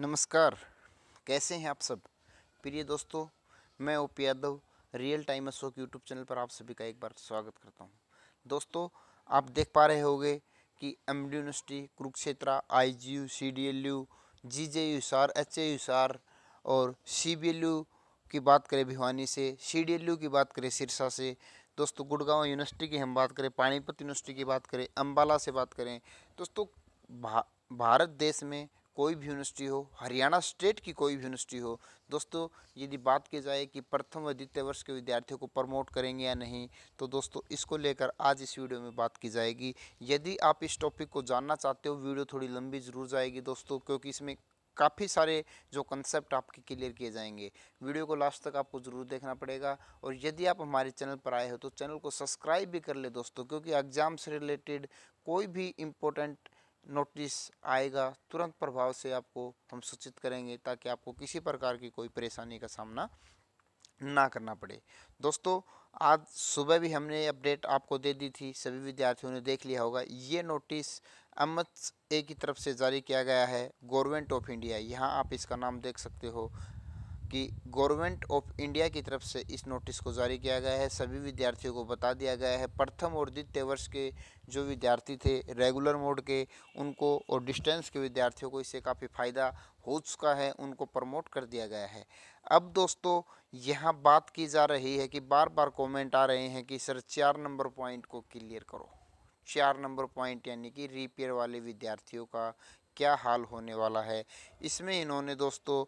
नमस्कार कैसे हैं आप सब प्रिय दोस्तों मैं O P Yadav real time Ashok YouTube channel पर आप सभी का एक बार स्वागत करता हूं दोस्तों आप देख पा रहे होंगे कि M D university Kurukshetra I G U C D L U G J U सार एच ए यू सार और सी बी एल यू की बात करें भिवानी से सी डी एल यू की बात करें सिरसा से दोस्तों गुड़गांव यूनिवर्सिटी की हम बात करें पानीपत यूनिवर्सिटी की बात करें अम्बाला से बात करें दोस्तों भा, भारत देश में कोई भी यूनिवर्सिटी हो हरियाणा स्टेट की कोई भी यूनिवर्सिटी हो दोस्तों यदि बात की जाए कि प्रथम व द्वितीय वर्ष के विद्यार्थियों को प्रमोट करेंगे या नहीं तो दोस्तों इसको लेकर आज इस वीडियो में बात की जाएगी यदि आप इस टॉपिक को जानना चाहते हो वीडियो थोड़ी लंबी ज़रूर जाएगी दोस्तों क्योंकि इसमें काफ़ी सारे जो कंसेप्ट आपके क्लियर किए जाएंगे वीडियो को लास्ट तक आपको ज़रूर देखना पड़ेगा और यदि आप हमारे चैनल पर आए हो तो चैनल को सब्सक्राइब भी कर ले दोस्तों क्योंकि एग्ज़ाम से रिलेटेड कोई भी इम्पोर्टेंट नोटिस आएगा तुरंत प्रभाव से आपको हम सूचित करेंगे ताकि आपको किसी प्रकार की कोई परेशानी का सामना ना करना पड़े दोस्तों आज सुबह भी हमने अपडेट आपको दे दी थी सभी विद्यार्थियों ने देख लिया होगा ये नोटिस एम ए की तरफ से जारी किया गया है गवर्नमेंट ऑफ इंडिया यहाँ आप इसका नाम देख सकते हो कि गवर्नमेंट ऑफ इंडिया की तरफ से इस नोटिस को जारी किया गया है सभी विद्यार्थियों को बता दिया गया है प्रथम और द्वितीय वर्ष के जो विद्यार्थी थे रेगुलर मोड के उनको और डिस्टेंस के विद्यार्थियों को इससे काफ़ी फ़ायदा हो चुका है उनको प्रमोट कर दिया गया है अब दोस्तों यहाँ बात की जा रही है कि बार बार कॉमेंट आ रहे हैं कि सर चार नंबर पॉइंट को क्लियर करो चार नंबर पॉइंट यानी कि रिपेयर वाले विद्यार्थियों का क्या हाल होने वाला है इसमें इन्होंने दोस्तों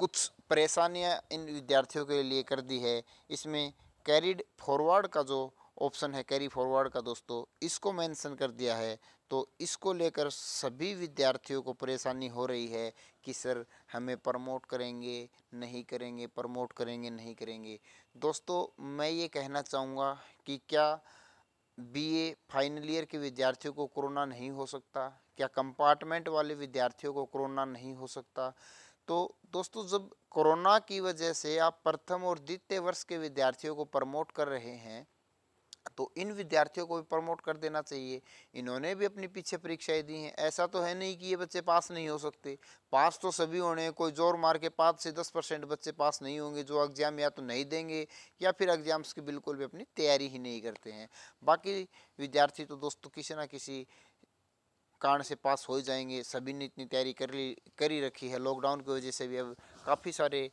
कुछ परेशानियां इन विद्यार्थियों के लिए कर दी है इसमें कैरिड फॉरवर्ड का जो ऑप्शन है कैरी फॉरवर्ड का दोस्तों इसको मेंशन कर दिया है तो इसको लेकर सभी विद्यार्थियों को परेशानी हो रही है कि सर हमें प्रमोट करेंगे नहीं करेंगे प्रमोट करेंगे नहीं करेंगे दोस्तों मैं ये कहना चाहूँगा कि क्या बीए फाइनल ईयर के विद्यार्थियों को कोरोना नहीं हो सकता क्या कंपार्टमेंट वाले विद्यार्थियों को कोरोना नहीं हो सकता तो दोस्तों जब कोरोना की वजह से आप प्रथम और द्वितीय वर्ष के विद्यार्थियों को प्रमोट कर रहे हैं तो इन विद्यार्थियों को भी प्रमोट कर देना चाहिए इन्होंने भी अपनी पीछे परीक्षाएं दी हैं ऐसा तो है नहीं कि ये बच्चे पास नहीं हो सकते पास तो सभी होने हैं कोई जोर मार के पाँच से दस परसेंट बच्चे पास नहीं होंगे जो एग्ज़ाम या तो नहीं देंगे या फिर एग्ज़ाम्स की बिल्कुल भी अपनी तैयारी ही नहीं करते हैं बाकी विद्यार्थी तो दोस्तों किसी ना किसी कारण से पास हो जाएंगे सभी ने इतनी तैयारी कर ली कर ही रखी है लॉकडाउन की वजह से भी अब काफ़ी सारे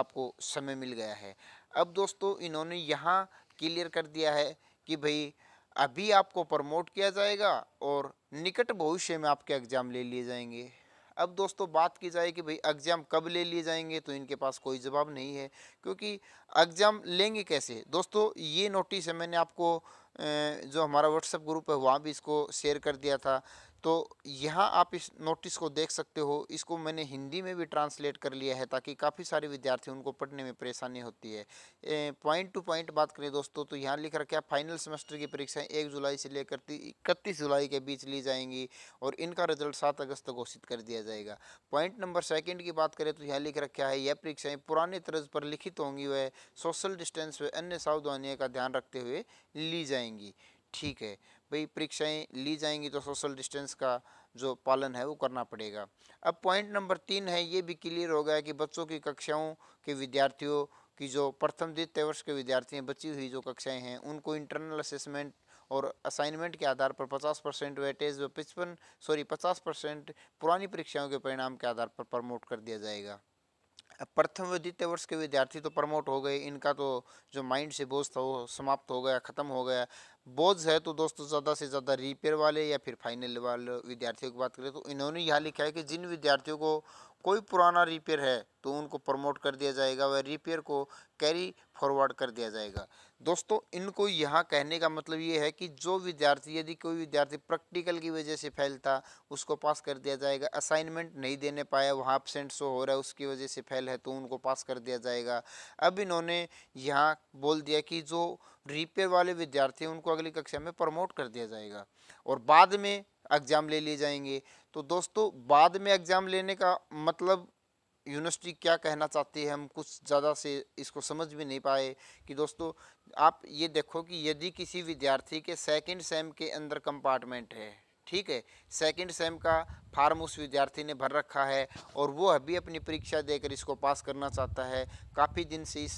आपको समय मिल गया है अब दोस्तों इन्होंने यहाँ क्लियर कर दिया है कि भाई अभी आपको प्रमोट किया जाएगा और निकट भविष्य में आपके एग्ज़ाम ले लिए जाएंगे अब दोस्तों बात की जाए कि भाई एग्ज़ाम कब ले लिए जाएंगे तो इनके पास कोई जवाब नहीं है क्योंकि एग्ज़ाम लेंगे कैसे दोस्तों ये नोटिस है मैंने आपको जो हमारा व्हाट्सएप ग्रुप है वहाँ भी इसको शेयर कर दिया था तो यहाँ आप इस नोटिस को देख सकते हो इसको मैंने हिंदी में भी ट्रांसलेट कर लिया है ताकि काफ़ी सारे विद्यार्थी उनको पढ़ने में परेशानी होती है पॉइंट टू पॉइंट बात करें दोस्तों तो यहाँ लिख रखा है फाइनल सेमेस्टर की परीक्षाएं एक जुलाई से लेकर इकतीस जुलाई के बीच ली जाएंगी और इनका रिजल्ट सात अगस्त घोषित कर दिया जाएगा पॉइंट नंबर सेकेंड की बात करें तो यहाँ लिख रखा है यह परीक्षाएँ पुराने तर्ज पर लिखित होंगी वह सोशल डिस्टेंस व अन्य सावधानियों का ध्यान रखते हुए ली जाएंगी ठीक है भाई परीक्षाएं ली जाएंगी तो सोशल डिस्टेंस का जो पालन है वो करना पड़ेगा अब पॉइंट नंबर तीन है ये भी क्लियर हो गया कि बच्चों की कक्षाओं के विद्यार्थियों की जो प्रथम द्वितीय वर्ष के विद्यार्थी हैं बची हुई जो कक्षाएं हैं उनको इंटरनल असेसमेंट और असाइनमेंट के आधार पर 50 परसेंट वेटेज व पचपन सॉरी 50 परसेंट पुरानी परीक्षाओं के परिणाम के आधार पर प्रमोट कर दिया जाएगा प्रथम व द्वितीय वर्ष के विद्यार्थी तो प्रमोट हो गए इनका तो जो माइंड से बोझ था वो समाप्त हो गया ख़त्म हो गया बोझ है तो दोस्तों ज़्यादा से ज़्यादा रिपेयर वाले या फिर फाइनल वाले विद्यार्थियों की बात करें तो इन्होंने यह लिखा है कि जिन विद्यार्थियों को कोई पुराना रिपेयर है तो उनको प्रमोट कर दिया जाएगा व रिपेयर को कैरी फॉरवर्ड कर दिया जाएगा दोस्तों इनको यहाँ कहने का मतलब ये है कि जो विद्यार्थी यदि कोई विद्यार्थी प्रैक्टिकल की वजह से फैलता था उसको पास कर दिया जाएगा असाइनमेंट नहीं देने पाया वहाँ एबसेंट शो हो रहा है उसकी वजह से फैल है तो उनको पास कर दिया जाएगा अब इन्होंने यहाँ बोल दिया कि जो रिपेयर वाले विद्यार्थी हैं उनको अगली कक्षा में प्रमोट कर दिया जाएगा और बाद में एग्ज़ाम ले लिए जाएंगे तो दोस्तों बाद में एग्ज़ाम लेने का मतलब यूनिवर्सिटी क्या कहना चाहती है हम कुछ ज़्यादा से इसको समझ भी नहीं पाए कि दोस्तों आप ये देखो कि यदि किसी विद्यार्थी के सेकंड सेम के अंदर कंपार्टमेंट है ठीक है सेकंड सेम का फार्म उस विद्यार्थी ने भर रखा है और वो अभी अपनी परीक्षा देकर इसको पास करना चाहता है काफ़ी दिन से इस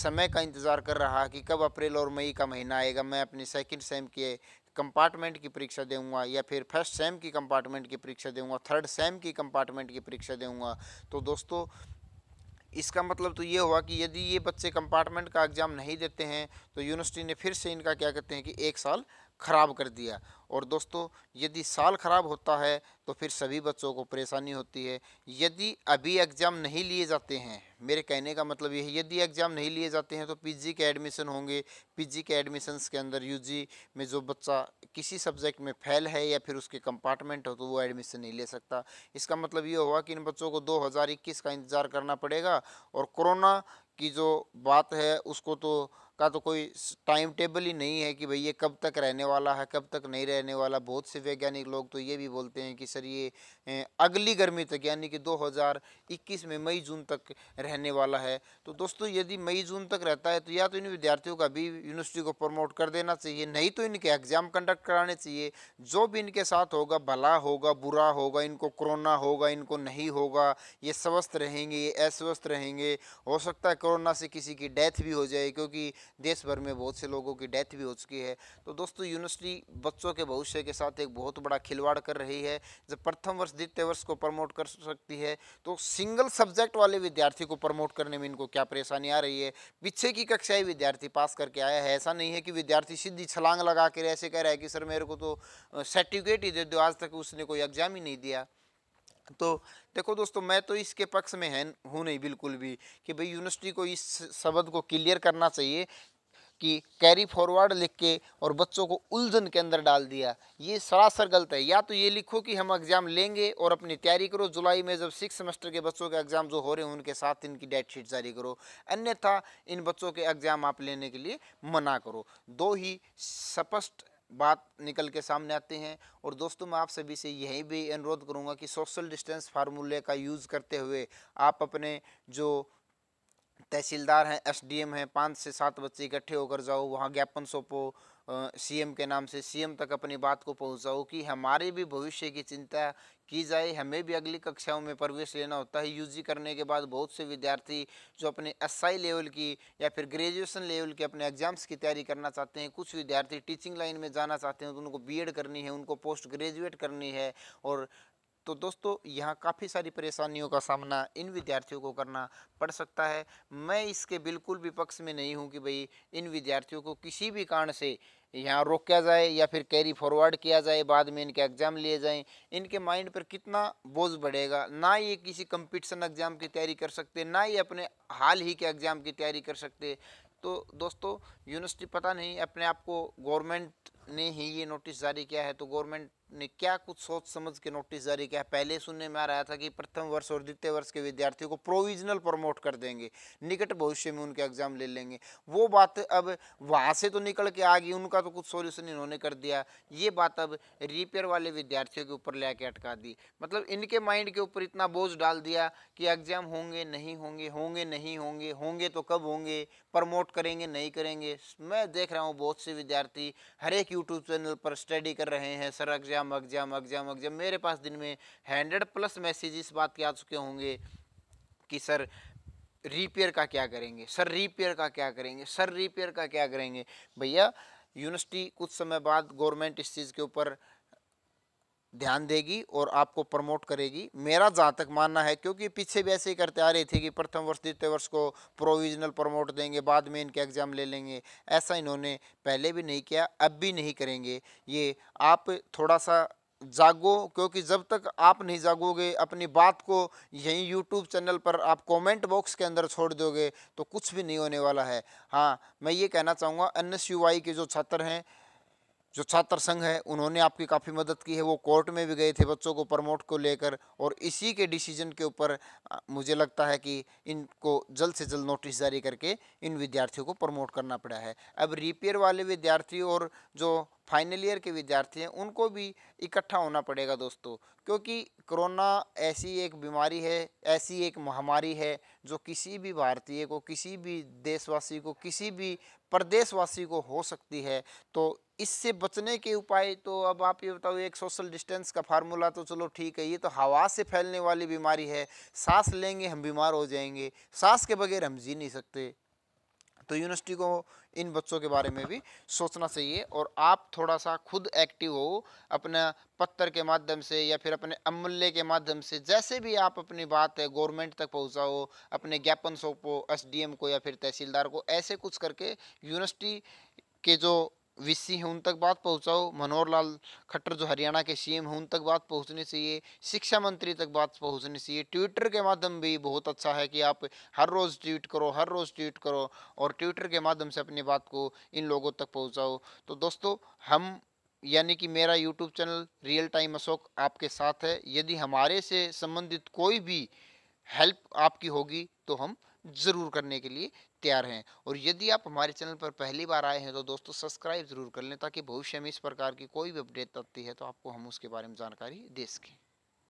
समय का इंतज़ार कर रहा है कि कब अप्रैल और मई का महीना आएगा मैं अपने सेकंड सेम के कंपार्टमेंट की परीक्षा दूंगा या फिर फर्स्ट सेम की कंपार्टमेंट की परीक्षा दूंगा थर्ड सेम की कंपार्टमेंट की परीक्षा दूंगा तो दोस्तों इसका मतलब तो ये हुआ कि यदि ये बच्चे कंपार्टमेंट का एग्ज़ाम नहीं देते हैं तो यूनिवर्सिटी ने फिर से इनका क्या कहते हैं कि एक साल ख़राब कर दिया और दोस्तों यदि साल ख़राब होता है तो फिर सभी बच्चों को परेशानी होती है यदि अभी एग्ज़ाम नहीं लिए जाते हैं मेरे कहने का मतलब यह है यदि एग्ज़ाम नहीं लिए जाते हैं तो पीजी के एडमिशन होंगे पीजी के एडमिशन्स के अंदर यूजी में जो बच्चा किसी सब्जेक्ट में फेल है या फिर उसके कंपार्टमेंट हो तो वो एडमिशन नहीं ले सकता इसका मतलब ये हुआ कि इन बच्चों को दो का इंतज़ार करना पड़ेगा और कोरोना की जो बात है उसको तो का तो कोई टाइम टेबल ही नहीं है कि भाई ये कब तक रहने वाला है कब तक नहीं रहने वाला बहुत से वैज्ञानिक लोग तो ये भी बोलते हैं कि सर ये अगली गर्मी तक यानी कि 2021 में मई जून तक रहने वाला है तो दोस्तों यदि मई जून तक रहता है तो या तो इन विद्यार्थियों का भी यूनिवर्सिटी को प्रमोट कर देना चाहिए नहीं तो इनके एग्ज़ाम कंडक्ट कराने चाहिए जो भी इनके साथ होगा भला होगा बुरा होगा इनको कोरोना होगा इनको नहीं होगा ये स्वस्थ रहेंगे ये अस्वस्थ रहेंगे हो सकता है कोरोना से किसी की डेथ भी हो जाए क्योंकि देश भर में बहुत से लोगों की डेथ भी हो चुकी है तो दोस्तों यूनिवर्सिटी बच्चों के भविष्य के साथ एक बहुत बड़ा खिलवाड़ कर रही है जब प्रथम वर्ष द्वितीय वर्ष को प्रमोट कर सकती है तो सिंगल सब्जेक्ट वाले विद्यार्थी को प्रमोट करने में इनको क्या परेशानी आ रही है पीछे की कक्षाएं विद्यार्थी पास करके आया है ऐसा नहीं है कि विद्यार्थी सीधी छलांग लगा कर ऐसे कह रहा है कि सर मेरे को तो सर्टिफिकेट ही दे दो आज तक उसने कोई एग्जाम ही नहीं दिया तो देखो दोस्तों मैं तो इसके पक्ष में है हूँ नहीं बिल्कुल भी कि भाई यूनिवर्सिटी को इस शब्द को क्लियर करना चाहिए कि कैरी फॉरवर्ड लिख के और बच्चों को उलझन के अंदर डाल दिया ये सरासर गलत है या तो ये लिखो कि हम एग्ज़ाम लेंगे और अपनी तैयारी करो जुलाई में जब सिक्स सेमेस्टर के बच्चों के एग्ज़ाम जो हो रहे हैं उनके साथ इनकी डेट शीट जारी करो अन्यथा इन बच्चों के एग्ज़ाम आप लेने के लिए मना करो दो ही स्पष्ट बात निकल के सामने आते हैं और दोस्तों मैं आप सभी से यही भी अनुरोध करूँगा कि सोशल डिस्टेंस फार्मूले का यूज़ करते हुए आप अपने जो तहसीलदार हैं एसडीएम हैं पाँच से सात बच्चे इकट्ठे होकर जाओ वहाँ ज्ञापन सौंपो सीएम के नाम से सीएम तक अपनी बात को पहुँचाओ कि हमारे भी भविष्य की चिंता की जाए हमें भी अगली कक्षाओं में प्रवेश लेना होता है यूजी करने के बाद बहुत से विद्यार्थी जो अपने एसआई लेवल की या फिर ग्रेजुएशन लेवल के अपने एग्जाम्स की तैयारी करना चाहते हैं कुछ विद्यार्थी टीचिंग लाइन में जाना चाहते हैं तो उनको बीएड करनी है उनको पोस्ट ग्रेजुएट करनी है और तो दोस्तों यहाँ काफ़ी सारी परेशानियों का सामना इन विद्यार्थियों को करना पड़ सकता है मैं इसके बिल्कुल भी पक्ष में नहीं हूँ कि भाई इन विद्यार्थियों को किसी भी कारण से यहाँ किया जाए या फिर कैरी फॉरवर्ड किया जाए बाद में इनके एग्ज़ाम लिए जाएं इनके माइंड पर कितना बोझ बढ़ेगा ना ये किसी कंपटीशन एग्ज़ाम की तैयारी कर सकते ना ये अपने हाल ही के एग्ज़ाम की तैयारी कर सकते तो दोस्तों यूनिवर्सिटी पता नहीं अपने आप को गवर्नमेंट ने ही ये नोटिस जारी किया है तो गवर्नमेंट ने क्या कुछ सोच समझ के नोटिस जारी किया पहले सुनने में आ रहा था कि प्रथम वर्ष और द्वितीय वर्ष के विद्यार्थियों को प्रोविजनल प्रमोट कर देंगे निकट भविष्य में उनके एग्जाम ले लेंगे वो बात अब वहाँ से तो निकल के आ गई उनका तो कुछ सोल्यूशन इन्होंने कर दिया ये बात अब रिपेयर वाले विद्यार्थियों के ऊपर ला अटका दी मतलब इनके माइंड के ऊपर इतना बोझ डाल दिया कि एग्जाम होंगे नहीं होंगे होंगे नहीं होंगे होंगे तो कब होंगे प्रमोट करेंगे नहीं करेंगे मैं देख रहा हूँ बहुत से विद्यार्थी हर एक यूट्यूब चैनल पर स्टडी कर रहे हैं sir exam exam exam exam जा मेरे पास दिन में हंड्रेड प्लस मैसेज इस बात के आ चुके होंगे कि सर रिपेयर का क्या करेंगे सर रिपेयर का क्या करेंगे सर रिपेयर का क्या करेंगे भैया यूनिवर्सिटी कुछ समय बाद गवर्नमेंट इस चीज़ के ऊपर ध्यान देगी और आपको प्रमोट करेगी मेरा जहाँ तक मानना है क्योंकि पीछे भी ऐसे ही करते आ रहे थे कि प्रथम वर्ष द्वितीय वर्ष को प्रोविजनल प्रमोट देंगे बाद में इनके एग्ज़ाम ले लेंगे ऐसा इन्होंने पहले भी नहीं किया अब भी नहीं करेंगे ये आप थोड़ा सा जागो क्योंकि जब तक आप नहीं जागोगे अपनी बात को यहीं यूट्यूब चैनल पर आप कमेंट बॉक्स के अंदर छोड़ दोगे तो कुछ भी नहीं होने वाला है हाँ मैं ये कहना चाहूँगा एन के जो छात्र हैं जो छात्र संघ है उन्होंने आपकी काफ़ी मदद की है वो कोर्ट में भी गए थे बच्चों को प्रमोट को लेकर और इसी के डिसीजन के ऊपर मुझे लगता है कि इनको जल्द से जल्द नोटिस जारी करके इन विद्यार्थियों को प्रमोट करना पड़ा है अब रिपेयर वाले विद्यार्थी और जो फाइनल ईयर के विद्यार्थी हैं उनको भी इकट्ठा होना पड़ेगा दोस्तों क्योंकि कोरोना ऐसी एक बीमारी है ऐसी एक महामारी है जो किसी भी भारतीय को किसी भी देशवासी को किसी भी प्रदेशवासी को हो सकती है तो इससे बचने के उपाय तो अब आप ये बताओ एक सोशल डिस्टेंस का फार्मूला तो चलो ठीक है ये तो हवा से फैलने वाली बीमारी है सांस लेंगे हम बीमार हो जाएंगे सांस के बगैर हम जी नहीं सकते तो यूनिवर्सिटी को इन बच्चों के बारे में भी सोचना चाहिए और आप थोड़ा सा खुद एक्टिव हो अपना पत्थर के माध्यम से या फिर अपने अमूल्य के माध्यम से जैसे भी आप अपनी बात है गवर्नमेंट तक पहुंचाओ अपने ज्ञापन सौंपो एसडीएम को या फिर तहसीलदार को ऐसे कुछ करके यूनिवर्सिटी के जो वीसी हैं उन तक बात पहुंचाओ मनोहर लाल खट्टर जो हरियाणा के सीएम हैं उन तक बात पहुंचनी चाहिए शिक्षा मंत्री तक बात पहुंचनी चाहिए ट्विटर के माध्यम भी बहुत अच्छा है कि आप हर रोज़ ट्वीट करो हर रोज़ ट्वीट करो और ट्विटर के माध्यम से अपनी बात को इन लोगों तक पहुंचाओ तो दोस्तों हम यानी कि मेरा YouTube channel real time Ashok आपके साथ है यदि हमारे से संबंधित कोई भी हेल्प आपकी होगी तो हम ज़रूर करने के लिए तैयार हैं और यदि आप हमारे चैनल पर पहली बार आए हैं तो दोस्तों सब्सक्राइब ज़रूर कर लें ताकि भविष्य में इस प्रकार की कोई भी अपडेट आती है तो आपको हम उसके बारे में जानकारी दे सकें